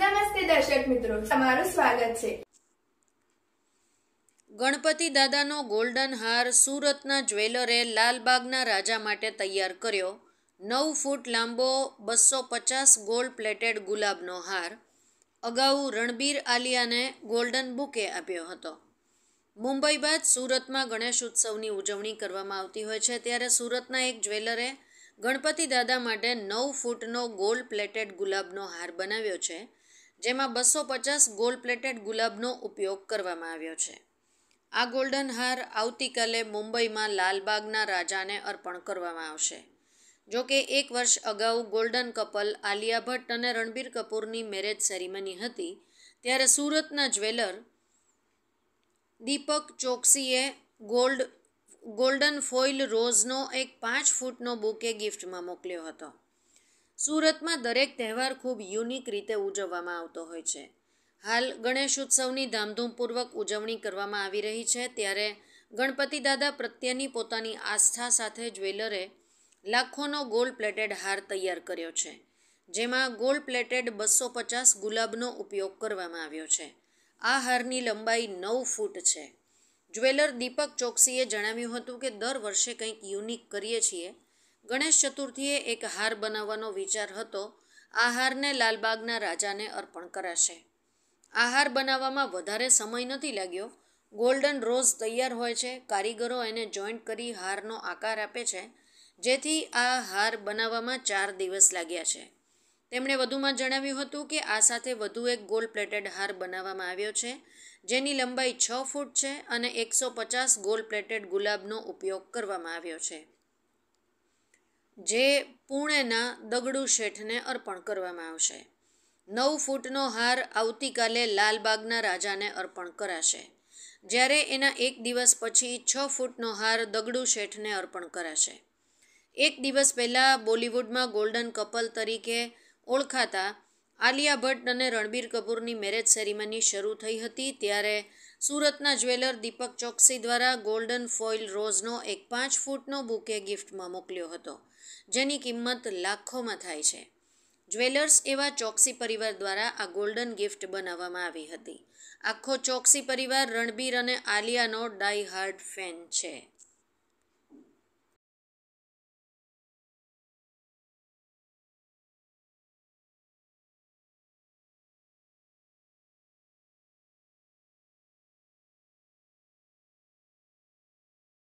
નમસ્તે દર્શક મિત્રો તમારું સ્વાગત છે ગણપતિ દાદાનો ગોલ્ડન હાર સુરતના જ્વેલરે લાલબાગના રાજા માટે તૈયાર કર્યો નવ ફૂટ લાંબો બસો પચાસ ગોલ્ડ પ્લેટેડ ગુલાબનો હાર અગાઉ રણબીર આલિયાને ગોલ્ડન બુકે આપ્યો હતો મુંબઈ બાદ સુરતમાં ગણેશ ઉત્સવની ઉજવણી કરવામાં આવતી હોય છે ત્યારે સુરતના એક જ્વેલરે ગણપતિ દાદા માટે નવ ફૂટનો ગોલ્ડ પ્લેટેડ ગુલાબનો હાર બનાવ્યો છે જેમાં બસો પચાસ ગોલ્ડ પ્લેટેડ ગુલાબનો ઉપયોગ કરવામાં આવ્યો છે આ ગોલ્ડન હાર આવતીકાલે મુંબઈમાં લાલબાગના રાજાને અર્પણ કરવામાં આવશે જો કે એક વર્ષ અગાઉ ગોલ્ડન કપલ આલિયા ભટ્ટ અને રણબીર કપૂરની મેરેજ સેરેમની હતી ત્યારે સુરતના જ્વેલર દીપક ચોકસીએ ગોલ્ડ ગોલ્ડન ફોઇલ રોઝનો એક પાંચ ફૂટનો બુકે ગિફ્ટમાં મોકલ્યો હતો સુરતમાં દરેક તહેવાર ખૂબ યુનિક રીતે ઉજવવામાં આવતો હોય છે હાલ ગણેશ ઉત્સવની ધામધૂમપૂર્વક ઉજવણી કરવામાં આવી રહી છે ત્યારે ગણપતિ દાદા પ્રત્યેની પોતાની આસ્થા સાથે જ્વેલરે લાખોનો ગોલ્ડ પ્લેટેડ હાર તૈયાર કર્યો છે જેમાં ગોલ્ડ પ્લેટેડ બસો પચાસ ગુલાબનો ઉપયોગ કરવામાં આવ્યો છે આ હારની લંબાઈ નવ ફૂટ છે જ્વેલર દીપક ચોકસીએ જણાવ્યું હતું કે દર વર્ષે કંઈક યુનિક કરીએ છીએ ગણેશ ચતુર્થીએ એક હાર બનાવવાનો વિચાર હતો આ હારને લાલબાગના રાજાને અર્પણ કરાશે આ હાર બનાવવામાં વધારે સમય નથી લાગ્યો ગોલ્ડન રોઝ તૈયાર હોય છે કારીગરો એને જોઈન્ટ કરી હારનો આકાર આપે છે જેથી આ હાર બનાવવામાં ચાર દિવસ લાગ્યા છે તેમણે વધુમાં જણાવ્યું હતું કે આ સાથે વધુ એક ગોલ્ડ પ્લેટેડ હાર બનાવવામાં આવ્યો છે જેની લંબાઈ છ ફૂટ છે અને એકસો પચાસ ગોલ્ડ પ્લેટેડ ગુલાબનો ઉપયોગ કરવામાં આવ્યો છે જે પુણેના દગડુ શેઠને અર્પણ કરવામાં આવશે નવ ફૂટનો હાર આવતીકાલે લાલબાગના રાજાને અર્પણ કરાશે જ્યારે એના એક દિવસ પછી છ ફૂટનો હાર દગડુ શેઠને અર્પણ કરાશે એક દિવસ પહેલાં બોલિવૂડમાં ગોલ્ડન કપલ તરીકે ઓળખાતા આલિયા ભટ્ટ અને રણબીર કપૂરની મેરેજ સેરેમની શરૂ થઈ હતી ત્યારે સુરતના જ્વેલર દીપક ચોકસી દ્વારા ગોલ્ડન ફોઇલ રોઝનો એક પાંચ ફૂટનો બુકે ગિફ્ટમાં મોકલ્યો હતો જેની કિંમત લાખોમાં થાય છે જ્વેલર્સ એવા ચોકસી પરિવાર દ્વારા આ ગોલ્ડન ગિફ્ટ બનાવવામાં આવી હતી આખો ચોકસી પરિવાર રણબીર અને આલિયાનો ડાય હાર્ડ ફેન છે